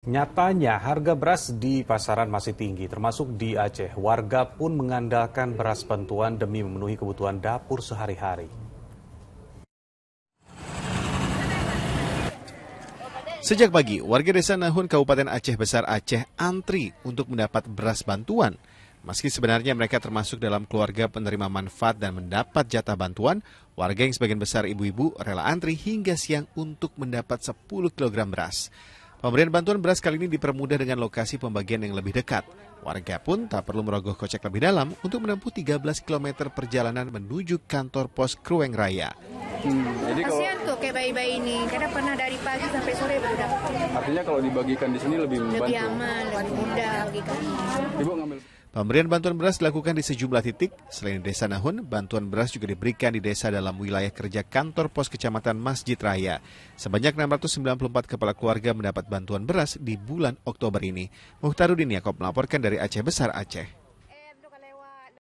Nyatanya harga beras di pasaran masih tinggi, termasuk di Aceh. Warga pun mengandalkan beras bantuan demi memenuhi kebutuhan dapur sehari-hari. Sejak pagi, warga desa Nahun Kabupaten Aceh Besar Aceh antri untuk mendapat beras bantuan. Meski sebenarnya mereka termasuk dalam keluarga penerima manfaat dan mendapat jatah bantuan, warga yang sebagian besar ibu-ibu rela antri hingga siang untuk mendapat 10 kg beras. Pemberian bantuan beras kali ini dipermudah dengan lokasi pembagian yang lebih dekat. Warga pun tak perlu merogoh kocek lebih dalam untuk menempuh 13 km perjalanan menuju kantor pos Krueng Raya. Hmm, jadi kalau... Kasian tuh kayak bayi-bayi ini, karena pernah dari pagi sampai sore baru Artinya kalau dibagikan di sini lebih membantu. Lebih aman, lebih mudah gitu. Ibu ngambil... Pemberian bantuan beras dilakukan di sejumlah titik. Selain di Desa Nahun, bantuan beras juga diberikan di desa dalam wilayah kerja kantor pos kecamatan Masjid Raya. Sebanyak 694 kepala keluarga mendapat bantuan beras di bulan Oktober ini. Muhtarudin Yaakob melaporkan dari Aceh Besar, Aceh.